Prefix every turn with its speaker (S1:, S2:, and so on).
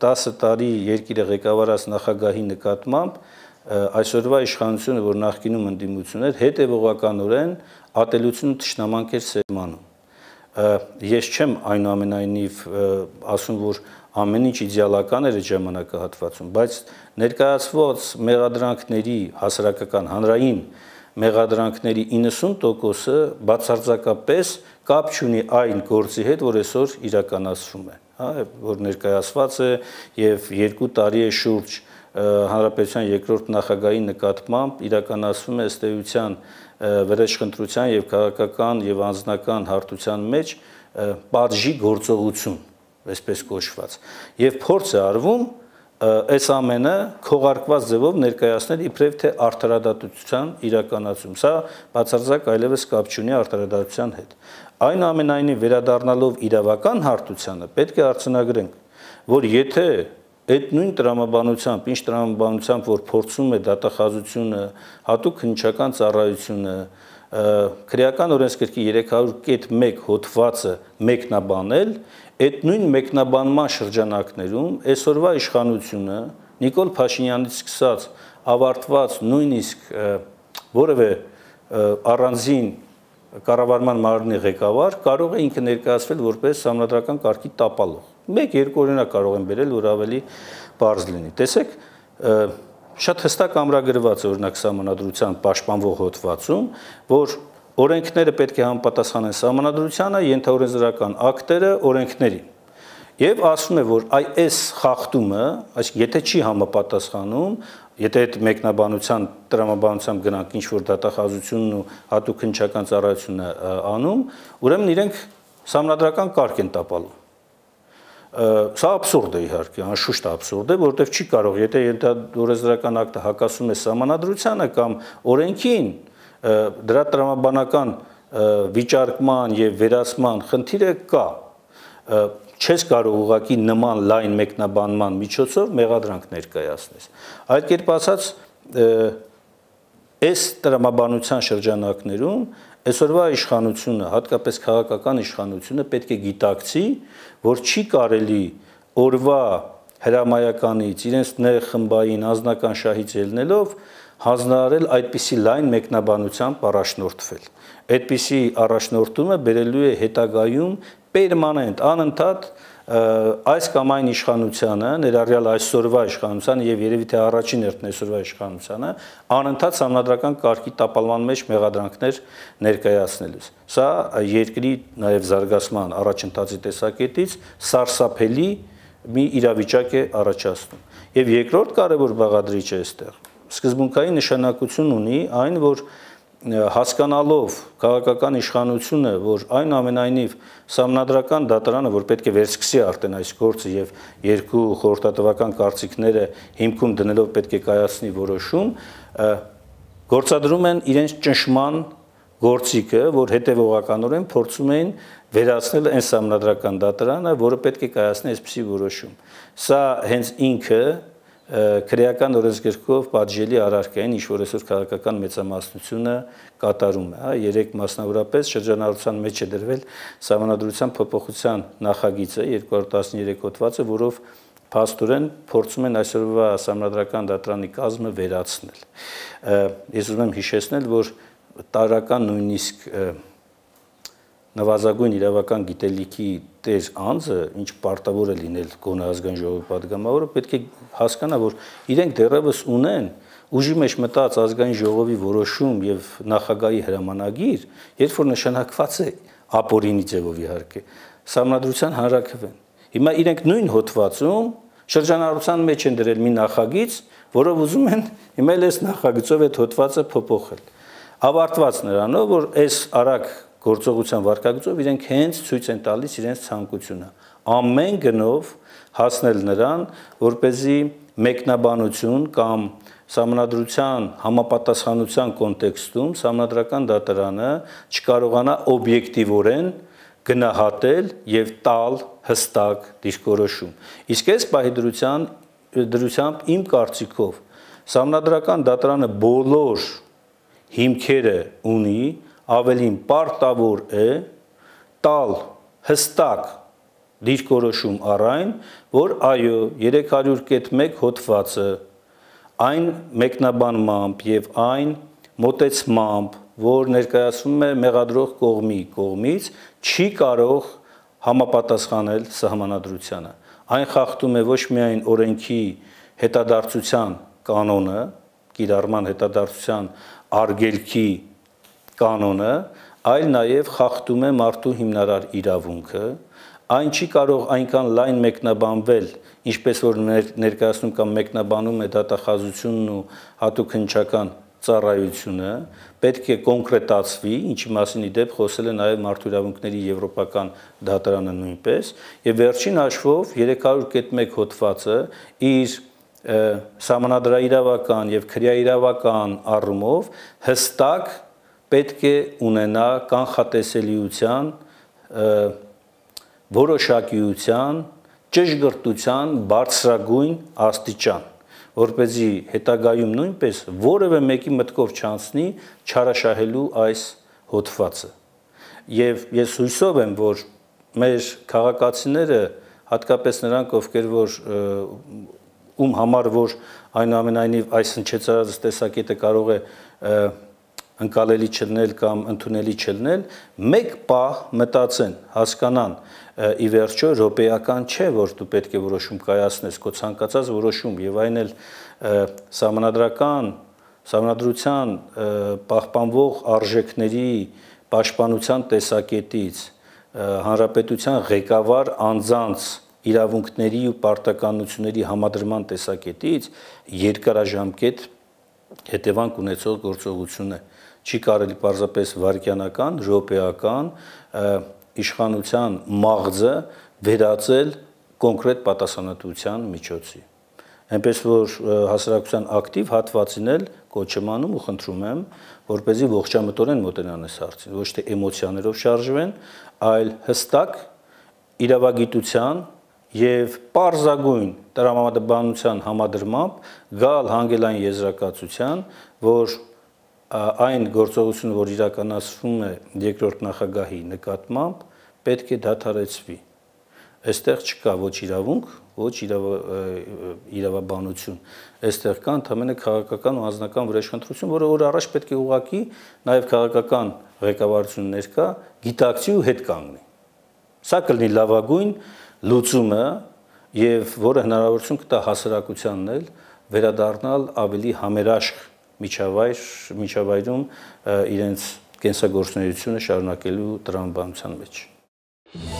S1: 10 տարի երկիրը ղեկավարած նախագահի նկատմամբ այսօրվա իշխանությունը, որ նախկինում ընդդիմություն էր, հետևողականորեն ատելությունը ճշնամանք էր սերմանում։ Ես չեմ այնուամենայնիվ ասում, որ ամեն ինչ իդեալական էր ժամանակահատվածում, բայց ներկայացված մեղադրանքների հասարակական հանրային մեղադրանքների 90%-ը բացարձակապես կապ չունի այն գործի հետ, որ այսօր իրականացվում է հա, որ ներկայացված է եւ 2 տարի է շուրջ հանրապետության երկրորդ նախագահի նկատմամբ իրականացվում է ըստեյության վերաշխնդրության եւ քաղաքական եւ անձնական հարթության մեջ բաժի գործողություն, այսպես կոչված։ Եվ փորձ է արվում այս ամենը քողարկված ձևով ներկայացնել իբրև թե արդարադատության իրականացում։ Սա բացարձակ այլևս կապ չունի արդարադատության հետ։ Այնուամենայնիվ վերադառնալով իրավական հարթությանը պետք է արցանագրենք, որ եթե այդ նույն տրամաբանությամբ, ինչ տրամաբանությամբ, որ փորձում է դատախազությունը, հատուկ քննչական ծառայությունը, քրեական օրենսգրքի 300.1 հոդվածը մեկնաբանել, այդ նույն մեկնաբանման շրջանակներում այսօրվա իշխանությունը Նիկոլ Փաշինյանից սկսած ավարտված նույնիսկ որևէ առանձին կառավարման մարմնի ղեկավար կարող է ինքը ներկայացվել որպես համանդրական կարգի տապալող։ 1-2 օրինակ կարող են վերել, որ ավելի բարձ լինի։ Տեսեք, շատ հստակ ամրագրված օրինակ համանadrության պաշտպանվող հոդվածում, որ օրենքները պետք է համապատասխանեն համանadrությանը, ենթաօրենսդրական ակտերը օրենքներին։ Եվ ասում է, որ այ այս խախտումը, այսինքն եթե չի համապատասխանում, եթե այդ մեկնաբանության տրամաբանությամբ գնանք ինչ որ դատախազությունն ու հատուկ քնչական ծառայությունը անում, ուրեմն իրենք համնadrական կարգ են տապալում։ Սա абսուրդ է իհարկե, անշուշտ абսուրդ է, որովհետև չի կարող, եթե ենթադրական ակտը հակասում է համանadrությանը կամ օրենքին, դրա տրամաբանական վիճարկման եւ վերացման խնդիրը կա չես կարող ուղակի նման լայն մեկնաբանման միջոցով մեղադրանք ներկայացնես։ Այդ կերպ ասած, այս տրամաբանության շրջանակներում Այսօրվա իշխանությունը, հատկապես քաղաքական իշխանությունը պետք է գիտակցի, որ չի կարելի օրվա հրամայականից իրենց ներխմբային անձնական շահից ելնելով հանձնարարել այդպիսի լայն մեկնաբանությամբ առաջնորդվել։ Այդպիսի առաջնորդումը բերելու է հետագայում պերմանենտ անընդհատ այս կամ այն իշխանությանը, ներառյալ այսօրվա իշխանությանը եւ երևի թե առաջին հերթն այսօրվա իշխանությանը, անընդհատ համանդրական կարգի տապալման մեջ մեղադրանքներ ներկայացնելուց։ Սա երկրի նաեւ զարգացման առաջընթացի տեսակետից սարսափելի մի իրավիճակ է առաջացնում։ Եվ երկրորդ կարևոր բաղադրիչը այստեղ սկզբունքային նշանակություն ունի այն, որ հասկանալով քաղաքական իշխանությունը, որ այն ամենայնիվ համնադրական դատարանը, որ պետք է վերսկսի արդեն այս գործը եւ երկու խորհրդատվական կարծիքները հիմքում դնելով պետք է կայացնի որոշում, գործադրում են իրենց ճնշման գործիքը, որ հետևողականորեն փորձում էին վերացնել այն համնադրական դատարանը, որը պետք է կայացնի այսպիսի որոշում։ Սա հենց ինքը քրեական օրենսգրքով պատժելի արարքային ինչ որ այսօր քաղաքական մեծամասնությունը կատարում է, հա, երեք մասնավորապես շրջանառության մեջ է դրվել համանդրության փոփոխության նախագիծը 213 հոդվածը, որով փաստորեն փորձում են այսօրվա համանդրական դատարանի կազմը վերացնել։ Ես ուզում եմ հիշեցնել, որ տարական նույնիսկ և, նվազագույն իրավական գիտելիքի տեր անձը, ինչ պարտավոր է լինել գոնե ազգային ժողովի падգամավորը, պետք է հասկանա, որ իրենք դեռևս ունեն ուժի մեջ մտած ազգային ժողովի որոշում եւ նախագահի հրամանագիր, երբ որ նշանակված է ապօրինի ձևով իհարկե, համանդրության հանրակրվեն։ Հիմա իրենք նույն հոդվածում շրջանառության մեջ են դրել մի նախագիծ, որով ուզում են հիմա էլ այս նախագծով այդ հոդվածը փոփոխել։ Ավարտված նրանով, որ այս արագ գործողության վարկագծով իրենք հենց ցույց են տալիս իրենց ցանկությունը ամեն գնով հասնել նրան որ เป զի մեկնաբանություն կամ համանդրության համապատասխանության կոնտեքստում համանդրական դատարանը չկարողանա օբյեկտիվորեն գնահատել եւ տալ հստակ դիրքորոշում իսկ այս պահի դրության դրությամբ իմ կարծիքով համանդրական դատարանը բոլոր հիմքերը ունի ավելին պարտավոր է տալ հստակ դիրքորոշում առայն, որ այո, 300.1 հոդվածը այն մեկնաբանմամբ եւ այն մոտեցմամբ, որ ներկայացվում է մեղադրող կողմի կողմից, չի կարող համապատասխանել սահմանադրությանը։ Այն խախտում է ոչ միայն օրենքի հետադարձության կանոնը, կիրառման հետադարձության արգելքի կանոնը, այլ նաև խախտում է մարդու հիմնարար իրավունքը, այն չի կարող այնքան լայն մեկնաբանվել, ինչպես որ ներկայացնում կամ մեկնաբանում է դատախազությունն ու հատուկ հնչական ծառայությունը, պետք է կոնկրետացվի, ինչի մասին իդեպ խոսել է նաև մարդու իրավունքների եվրոպական դատարանը նույնպես, եւ վերջին հաշվով 301 հոդվածը իր համանadrաիրավական եւ քրեաիրավական առումով հստակ պետք է ունենա կանխատեսելիության, որոշակիության, ճշգրտության բարձրագույն աստիճան, որ เป զի հետագայում նույնպես որևէ մեկի մտքով չանցնի չարաշահելու այս հոդվածը։ Եվ ես հույսով եմ, որ մեր քաղաքացիները, հատկապես նրանք, ովքեր որ ում համար որ այնուամենայնիվ այս հնչեցած տեսակետը կարող է և, ընկալելի չլնել կամ ընդունելի չլնել, մեկ պահ մտածեն, հասկանան, ի վերջո ռոպեական չէ, որ դու պետք է որոշում կայացնես, քո ցանկացած որոշում եւ այն էլ համանդրական, համանդրության պահպանվող արժեքների պաշտպանության տեսակետից հանրապետության ղեկավար անձանց իրավունքների ու պարտականությունների համադրման տեսակետից երկարաժամկետ հետևանք ունեցող գործողություն է չի կարելի պարզապես վարքյանական, ռոպեական իշխանության մաղձը վերածել կոնկրետ պատասխանատվության միջոցի։ Այնպես որ հասարակության ակտիվ հատվածին էլ կոչմանում ու խնդրում եմ, որ เป զի ողջամտորեն մոտենան այս հարցին, ոչ թե էմոցիաներով շարժվեն, այլ հստակ իրավագիտության եւ parzagույն տրամաբանության համադրմամբ գալ հանգելային եզրակացության, որ այն գործողությունը, որ իրականացվում է երկրորդ նախագահի նկատմամբ, պետք է դադարեցվի։ Այստեղ չկա ոչ իրավունք, ոչ իրավ, իրավաբանություն։ Այստեղ կա ընդհանրապես քաղաքական ու անձնական վրեժխնդրություն, որը օր առաջ պետք է ուղակի նաև քաղաքական ղեկավարություն ներկա գիտակցի ու հետ կանգնի։ Սա կլինի լավագույն լուծումը եւ որը հնարավորություն կտա հասարակությանն էլ վերադառնալ ավելի համերաշխ միջավայր միջավայրում իրենց կենսագործունեությունը շարունակելու տրամաբանության մեջ։ Thank you